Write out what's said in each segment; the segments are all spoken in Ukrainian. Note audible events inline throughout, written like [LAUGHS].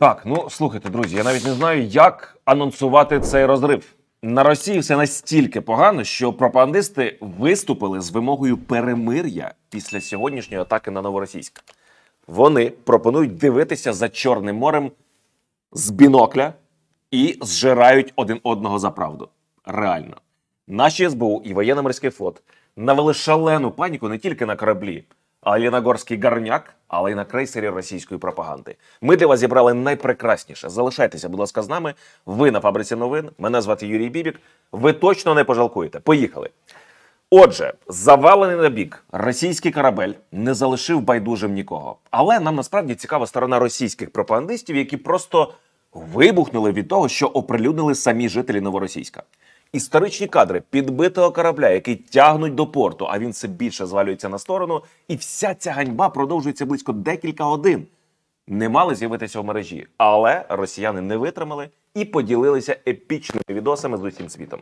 Так, ну слухайте, друзі, я навіть не знаю, як анонсувати цей розрив. На Росії все настільки погано, що пропагандисти виступили з вимогою перемир'я після сьогоднішньої атаки на новоросійськ. Вони пропонують дивитися за Чорним морем з бінокля і зжирають один одного за правду. Реально, наші СБУ і воєнно-морський флот навели шалену паніку не тільки на кораблі. Алінагорський гарняк, але й на крейсері російської пропаганди. Ми для вас зібрали найпрекрасніше. Залишайтеся, будь ласка, з нами. Ви на фабриці новин. Мене звати Юрій Бібік. Ви точно не пожалкуєте. Поїхали. Отже, завалений на бік російський корабель не залишив байдужим нікого. Але нам насправді цікава сторона російських пропагандистів, які просто вибухнули від того, що оприлюднили самі жителі новоросійська. Історичні кадри підбитого корабля, який тягнуть до порту, а він все більше звалюється на сторону, і вся ця ганьба продовжується близько декілька годин. Не мали з'явитися в мережі, але росіяни не витримали і поділилися епічними відосами з усім світом.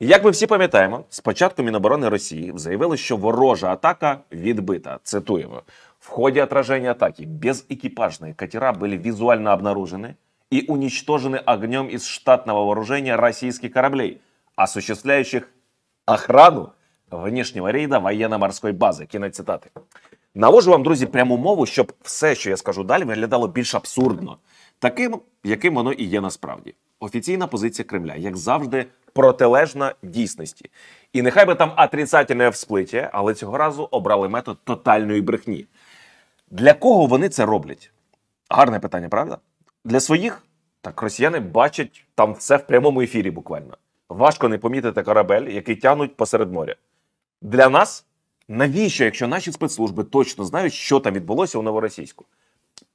Як ми всі пам'ятаємо, спочатку Міноборони Росії заявили, що ворожа атака відбита. Цитуємо: в ході отраження атаки безекіпажні катера були візуально обнаружені и уничтожены огнем из штатного вооружения российских кораблей, осуществляющих охрану внешнього рейда воєнно-морської бази. Кінець цитати. Навожу вам, друзі, пряму мову, щоб все, що я скажу далі, виглядало більш абсурдно, таким, яким воно і є насправді. Офіційна позиція Кремля, як завжди, протилежна дійсності. І нехай би там отрицательне всплиття, але цього разу обрали метод тотальної брехні. Для кого вони це роблять? Гарне питання, правда? для своїх так росіяни бачать там все в прямому ефірі. Буквально важко не помітити корабель, який тягнуть посеред моря. Для нас навіщо, якщо наші спецслужби точно знають, що там відбулося у новоросійську?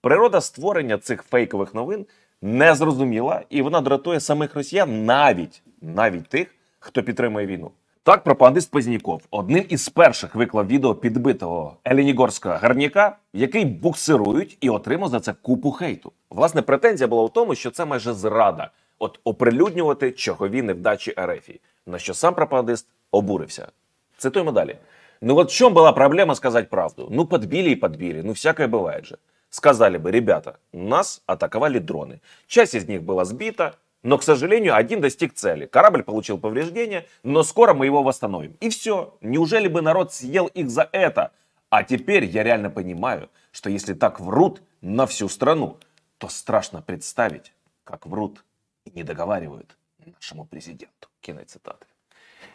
Природа створення цих фейкових новин не зрозуміла, і вона дратує самих росіян навіть навіть тих, хто підтримує війну. Так, пропагандист Пазняков одним із перших виклав відео підбитого елінігорського гарняка, який буксирують і отримав за це купу хейту. Власне, претензія була в тому, що це майже зрада, от оприлюднювати чагові невдачі Ерефії, на що сам пропагандист обурився. Цитуємо далі. Ну от в чому була проблема сказати правду? Ну подбілі і подбілі, ну всяке буває же. Сказали би, ребята, нас атакували дрони. Часть із них була збита. Но, к сожалению, один достиг цели. Корабль получил повреждения, но скоро мы его восстановим. И все. Неужели бы народ съел их за это? А теперь я реально понимаю, что если так врут на всю страну, то страшно представить, как врут и не договаривают нашему президенту. Киноцитаты.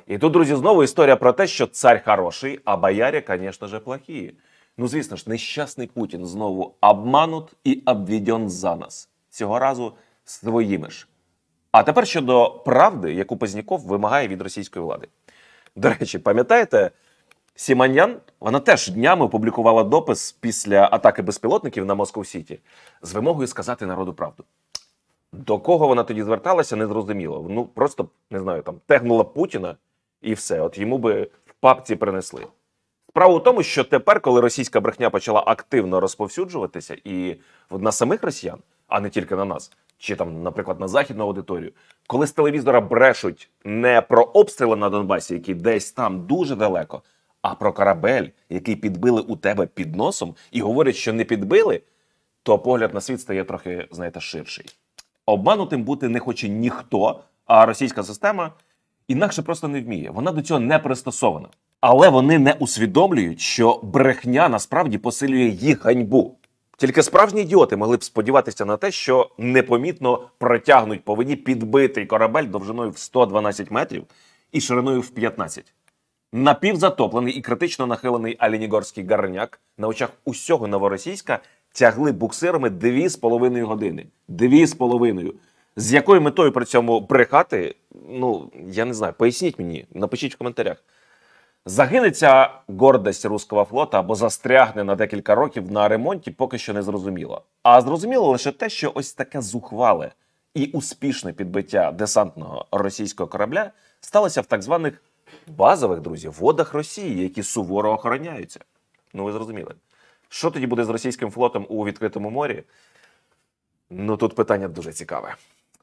И тут, друзья, снова история про то, что царь хороший, а бояре, конечно же, плохие. Ну, звісно что несчастный Путин снова обманут и обведен за нас. Цього разу своїми же. А тепер щодо правди, яку Позняков вимагає від російської влади. До речі, пам'ятаєте, Сіманьян вона теж днями опублікувала допис після атаки безпілотників на Москву Сіті з вимогою сказати народу правду. До кого вона тоді зверталася, не зрозуміло. Ну просто не знаю, там тегнула Путіна і все. От йому би в папці принесли. Справа у тому, що тепер, коли російська брехня почала активно розповсюджуватися і на самих росіян, а не тільки на нас, чи там, наприклад, на західну аудиторію, коли з телевізора брешуть не про обстріли на Донбасі, які десь там дуже далеко, а про корабель, який підбили у тебе під носом, і говорять, що не підбили, то погляд на світ стає трохи, знаєте, ширший. Обманутим бути не хоче ніхто, а російська система інакше просто не вміє. Вона до цього не пристосована. Але вони не усвідомлюють, що брехня насправді посилює їх ганьбу. Тільки справжні ідіоти могли б сподіватися на те, що непомітно протягнуть по воді підбитий корабель довжиною в 112 метрів і шириною в 15. Напівзатоплений і критично нахилений Алінігорський гарняк на очах усього новоросійська тягли буксирами дві з половиною години. Дві з половиною. З якою метою при цьому брехати? Ну я не знаю. Поясніть мені, напишіть в коментарях. Загинеться ця гордость руського флота або застрягне на декілька років на ремонті, поки що не зрозуміло. А зрозуміло лише те, що ось таке зухвале і успішне підбиття десантного російського корабля сталося в так званих базових друзів водах Росії, які суворо охороняються. Ну ви зрозуміли. Що тоді буде з російським флотом у відкритому морі? Ну тут питання дуже цікаве.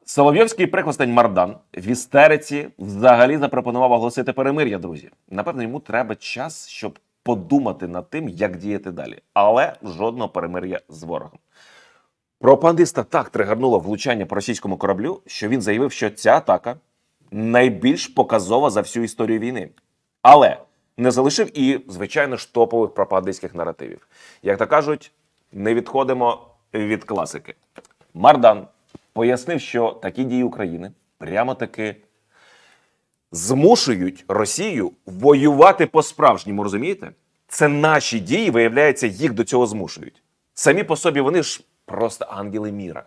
Соловйовський прихвостень Мардан в істериці взагалі запропонував оголосити перемир'я, друзі. Напевно, йому треба час, щоб подумати над тим, як діяти далі. Але жодного перемир'я з ворогом. Пропагандиста так тригарнуло влучання по російському кораблю, що він заявив, що ця атака найбільш показова за всю історію війни. Але не залишив і, звичайно, ж топових пропагандистських наративів. Як то кажуть, не відходимо від класики. Мардан пояснив, що такі дії України прямо таки змушують Росію воювати по-справжньому. Розумієте? Це наші дії, виявляється, їх до цього змушують. Самі по собі вони ж просто ангели міра.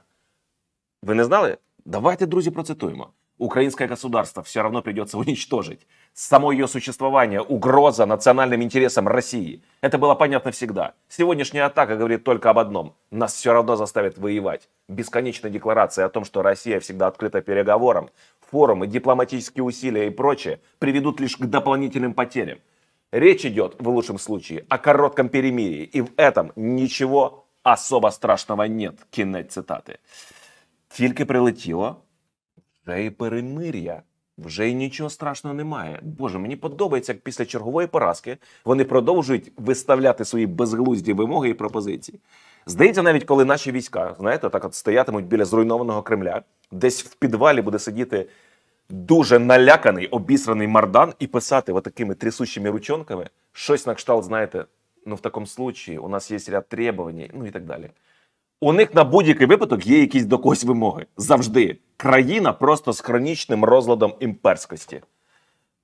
Ви не знали? Давайте, друзі, процитуємо. украинское государство все равно придется уничтожить. Само ее существование, угроза национальным интересам России. Это было понятно всегда. Сегодняшняя атака говорит только об одном. Нас все равно заставят воевать. Бесконечная декларация о том, что Россия всегда открыта переговорам, форумы, дипломатические усилия и прочее приведут лишь к дополнительным потерям. Речь идет, в лучшем случае, о коротком перемирии, и в этом ничего особо страшного нет, Кинет цитаты. Тільки прилетело. вже і перемир'я. Вже й нічого страшного немає. Боже, мені подобається, як після чергової поразки вони продовжують виставляти свої безглузді вимоги і пропозиції. Здається, навіть коли наші війська, знаєте, так от стоятимуть біля зруйнованого Кремля, десь в підвалі буде сидіти дуже наляканий, обісраний мардан і писати отакими трясущими ручонками щось на кшталт, знаєте, ну в такому случаї у нас є ряд требувань, ну і так далі. У них на будь-який випадок є якісь до когось вимоги завжди країна просто з хронічним розладом імперськості.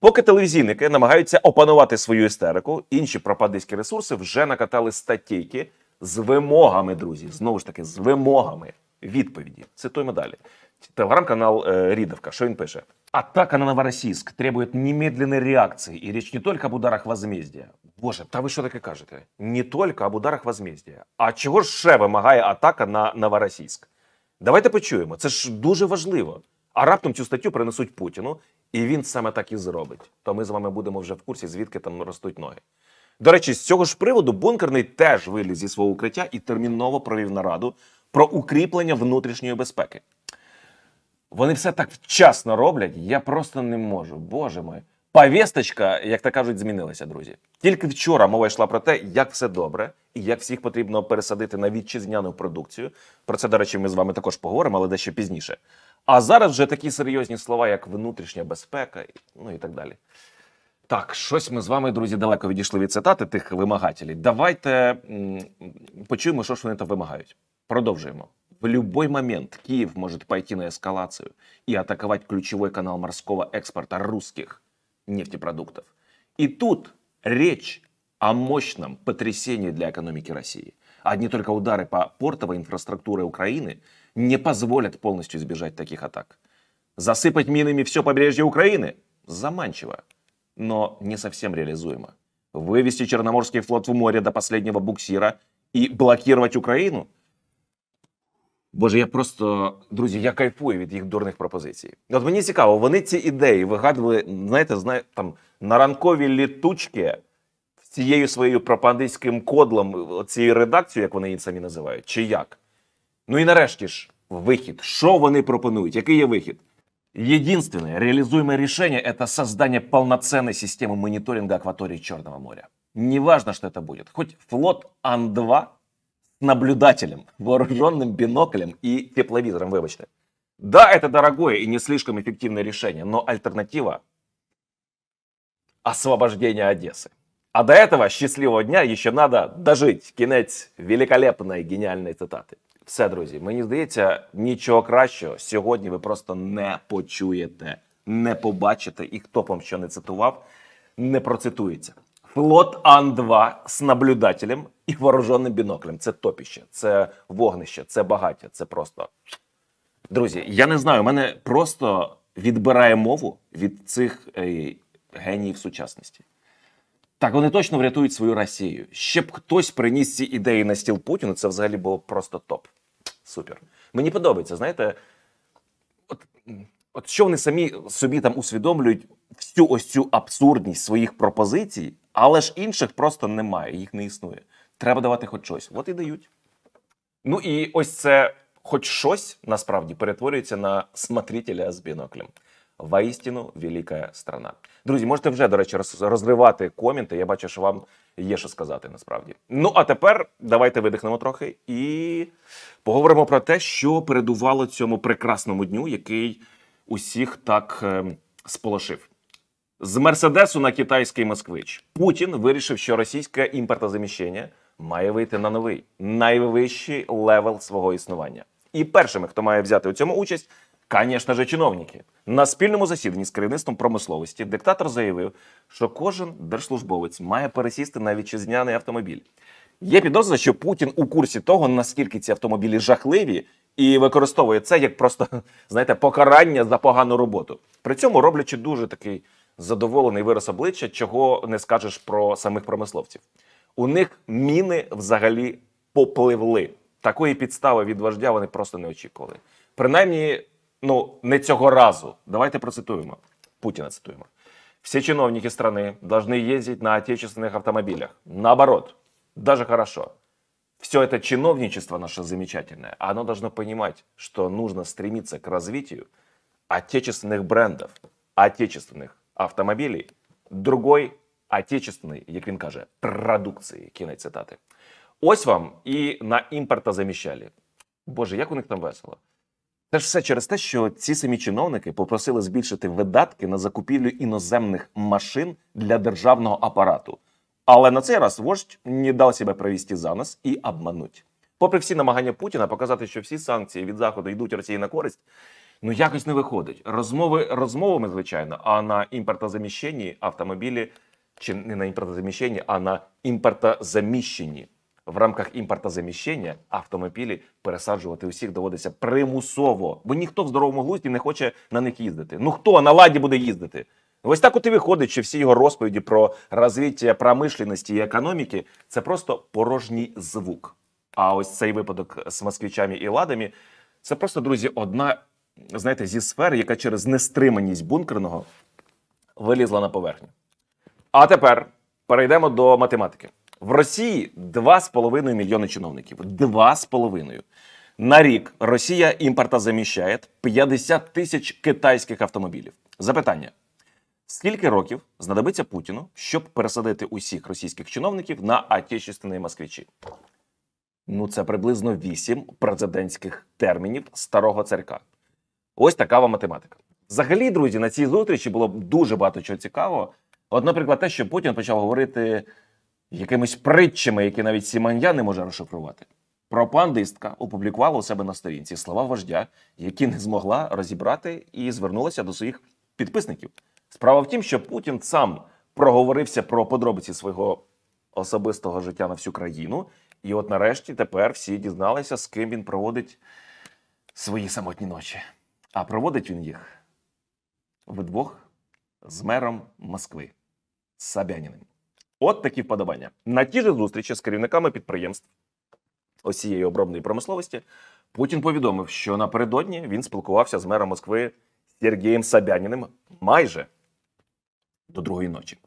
Поки телевізійники намагаються опанувати свою істерику, інші пропадиські ресурси вже накатали статейки з вимогами, друзі. Знову ж таки, з вимогами відповіді. Цитуємо далі. Телеграм-канал э, е, Ридовка. Что он пишет? Атака на Новоросійськ требує немедленной реакції і речь не только об ударах возмездия. Боже, та ви що таке кажете? Не только об ударах возмездия. А чого ж ще вимагає атака на Новоросійськ? Давайте почуємо. Це ж дуже важливо. А раптом цю статтю принесуть Путіну, і він саме так і зробить. То ми з вами будемо вже в курсі, звідки там ростуть ноги. До речі, з цього ж приводу бункерний теж виліз зі свого укриття і терміново провів нараду про укріплення внутрішньої безпеки. Вони все так вчасно роблять, я просто не можу. Боже мой. Повісточка, як то кажуть, змінилася, друзі. Тільки вчора мова йшла про те, як все добре і як всіх потрібно пересадити на вітчизняну продукцію. Про це, до речі, ми з вами також поговоримо, але дещо пізніше. А зараз вже такі серйозні слова, як внутрішня безпека, ну і так далі. Так, щось ми з вами, друзі, далеко відійшли від цитати тих вимагателів. Давайте почуємо, що ж вони там вимагають. Продовжуємо. В будь-який момент Київ може пойти на ескалацію і атакувати ключовий канал морського экспорта русских – нефтепродуктов. И тут речь о мощном потрясении для экономики России. Одни только удары по портовой инфраструктуре Украины не позволят полностью избежать таких атак. Засыпать минами все побережье Украины заманчиво, но не совсем реализуемо. Вывести Черноморский флот в море до последнего буксира и блокировать Украину – Боже, я просто друзі, я кайфую від їх дурних пропозицій. От мені цікаво, вони ці ідеї вигадували, знаєте, знає, там на ранкові літучки цією своєю пропагандистським кодлом, е, цією редакцією, як вони її самі називають, чи як? Ну і нарешті ж, вихід. Що вони пропонують? Який є вихід? Единственное реалізуємо рішення це создание полноценной системи моніторингу акваторії Чорного моря. Неважно, що це буде. Хоч флот Ан-2 наблюдателем, вооруженным биноклем и тепловизором, выбачте. Да, это дорогое и не слишком эффективное решение, но альтернатива – освобождение Одессы. А до этого счастливого дня еще надо дожить. Кінець великолепної геніальної цитаты. Все, друзі, мені здається, ничего кращого Сегодня вы просто не почуєте, не побачите, и кто вам що не цитував, не процитується. Флот Ан-2 з наблюдателем і вооруженим біноклем. Це топіще, це вогнище, це багаття, це просто. Друзі, я не знаю, мене просто відбирає мову від цих е, геніїв сучасності. Так, вони точно врятують свою Росію. Ще б хтось приніс ці ідеї на стіл Путіну, це взагалі було просто топ. Супер. Мені подобається, знаєте, от от що вони самі собі там усвідомлюють всю ось цю абсурдність своїх пропозицій. Але ж інших просто немає, їх не існує. Треба давати хоч щось. От і дають. Ну і ось це, хоч щось насправді перетворюється на смотрителя з біноклем. Воістину велика страна. Друзі, можете вже, до речі, розривати коменти. Я бачу, що вам є що сказати насправді. Ну а тепер давайте видихнемо трохи і поговоримо про те, що передувало цьому прекрасному дню, який усіх так ем, сполошив. З Мерседесу на китайський москвич Путін вирішив, що російське імпортозаміщення має вийти на новий найвищий левел свого існування. І першими, хто має взяти у цьому участь, звісно ж, чиновники. На спільному засіданні з керівництвом промисловості диктатор заявив, що кожен держслужбовець має пересісти на вітчизняний автомобіль. Є підозра, що Путін у курсі того, наскільки ці автомобілі жахливі, і використовує це як просто [LAUGHS] знаєте покарання за погану роботу. При цьому роблячи дуже такий задоволений вираз обличчя, чого не скажеш про самих промисловців. У них міни взагалі попливли. Такої підстави від вождя вони просто не очікували. Принаймні, ну не цього разу. Давайте процитуємо. Путіна цитуємо. Всі чиновники страны должны ездить на отечественных автомобилях. Наоборот, даже хорошо. Все это чиновничество наше замечательное, оно должно понимать, что нужно стремиться к развитию отечественных брендов, отечественных автомобилей, другой отечественной, як він каже, продукції, кінець цитати. Ось вам і на імпорта імпортозаміщалі. Боже, як у них там весело. Це ж все через те, що ці самі чиновники попросили збільшити видатки на закупівлю іноземних машин для державного апарату. Але на цей раз вождь не дав себе провести за нас і обмануть. Попри всі намагання Путіна показати, що всі санкції від Заходу йдуть Росії на користь, Ну якось не виходить. Розмови розмовами, звичайно, а на імпортозаміщенні автомобілі чи не на імпортозаміщенні, а на імпортозаміщенні. В рамках імпортозаміщення автомобілі пересаджувати усіх доводиться примусово, бо ніхто в здоровому глузді не хоче на них їздити. Ну хто на ладі буде їздити? Ось так от і виходить, що всі його розповіді про розвиття промишленості і економіки це просто порожній звук. А ось цей випадок з москвичами і ладами це просто друзі, одна знаєте, зі сфери, яка через нестриманість бункерного вилізла на поверхню. А тепер перейдемо до математики. В Росії 2,5 мільйони чиновників. 2,5. На рік Росія імпортозаміщає 50 тисяч китайських автомобілів. Запитання: скільки років знадобиться Путіну, щоб пересадити усіх російських чиновників на отечественні москвичі? Ну, це приблизно 8 президентських термінів старого царька. Ось така вам математика. Взагалі, друзі, на цій зустрічі було дуже багато чого цікавого. От, наприклад, те, що Путін почав говорити якимись притчами, які навіть Сіманья не може розшифрувати. Пропагандистка опублікувала у себе на сторінці слова вождя, які не змогла розібрати і звернулася до своїх підписників. Справа в тім, що Путін сам проговорився про подробиці свого особистого життя на всю країну, і от нарешті тепер всі дізналися, з ким він проводить свої самотні ночі. А проводить він їх вдвох з мером Москви Сабяніним. От такі вподобання. На ті ж зустрічі з керівниками підприємств осієї обробної промисловості Путін повідомив, що напередодні він спілкувався з мером Москви Сергієм Сабяніним майже до другої ночі.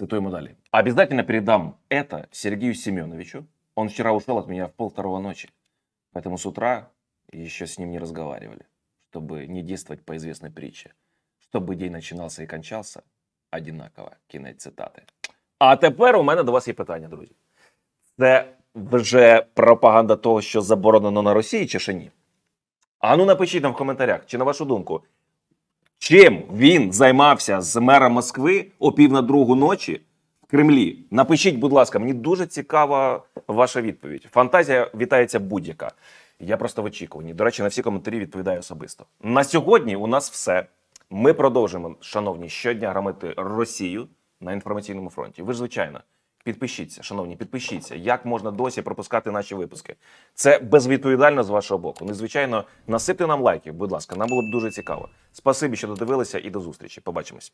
Цитуємо далі. Обязательно передам это Сергію Семеновичу. Он вчера ушел от меня в полвторого ночи, поэтому с утра еще с ним не разговаривали чтобы не действовать по известной притче. Чтобы день начинался і кончався одинаково. Кінець цитати. А тепер у мене до вас є питання, друзі. Це вже пропаганда того, що заборонено на Росії, чи ще ні? А ну напишіть нам в коментарях, чи на вашу думку, чим він займався з мера Москви о пів на другу ночі в Кремлі? Напишіть, будь ласка, мені дуже цікава ваша відповідь. Фантазія вітається будь-яка. Я просто в очікуванні. До речі, на всі коментарі відповідаю особисто. На сьогодні у нас все. Ми продовжимо, шановні, щодня грамити Росію на інформаційному фронті. Ви ж звичайно. Підпишіться, шановні, підпишіться, як можна досі пропускати наші випуски. Це безвідповідально з вашого боку. Незвичайно ну, насипте нам лайків, будь ласка, нам було б дуже цікаво. Спасибі, що додивилися, і до зустрічі. Побачимось.